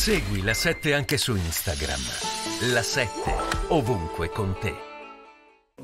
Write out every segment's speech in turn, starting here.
Segui la 7 anche su Instagram. La 7 ovunque con te.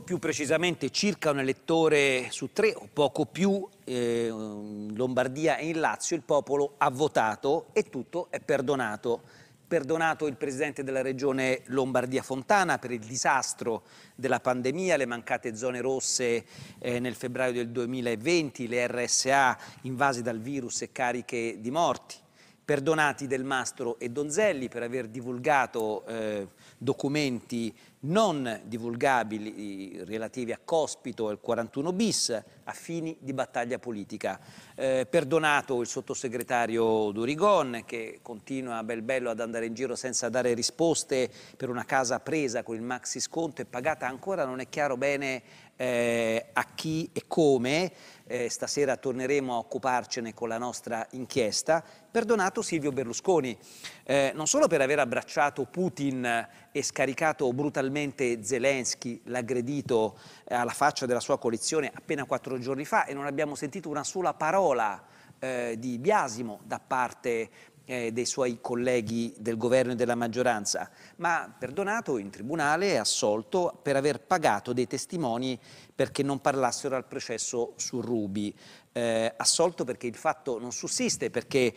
Più precisamente circa un elettore su tre o poco più eh, in Lombardia e in Lazio il popolo ha votato e tutto è perdonato. Perdonato il presidente della regione Lombardia Fontana per il disastro della pandemia, le mancate zone rosse eh, nel febbraio del 2020, le RSA invasi dal virus e cariche di morti perdonati del Mastro e Donzelli per aver divulgato eh, documenti non divulgabili relativi a Cospito e al 41 bis a fini di battaglia politica. Eh, perdonato il sottosegretario Durigon che continua bel bello ad andare in giro senza dare risposte per una casa presa con il maxi sconto e pagata ancora non è chiaro bene eh, a chi e come, eh, stasera torneremo a occuparcene con la nostra inchiesta, perdonato condannato Silvio Berlusconi, eh, non solo per aver abbracciato Putin e scaricato brutalmente Zelensky, l'aggredito eh, alla faccia della sua coalizione appena quattro giorni fa e non abbiamo sentito una sola parola eh, di biasimo da parte eh, dei suoi colleghi del governo e della maggioranza, ma perdonato in tribunale e assolto per aver pagato dei testimoni perché non parlassero al processo su Rubi. Eh, assolto perché il fatto non sussiste, perché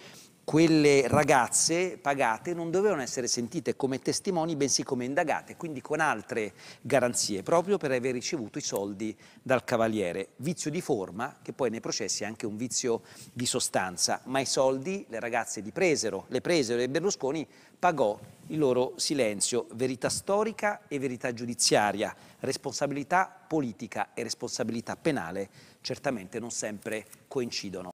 quelle ragazze pagate non dovevano essere sentite come testimoni bensì come indagate, quindi con altre garanzie, proprio per aver ricevuto i soldi dal cavaliere. Vizio di forma, che poi nei processi è anche un vizio di sostanza, ma i soldi le ragazze li presero, le presero e Berlusconi pagò il loro silenzio, verità storica e verità giudiziaria, responsabilità politica e responsabilità penale certamente non sempre coincidono.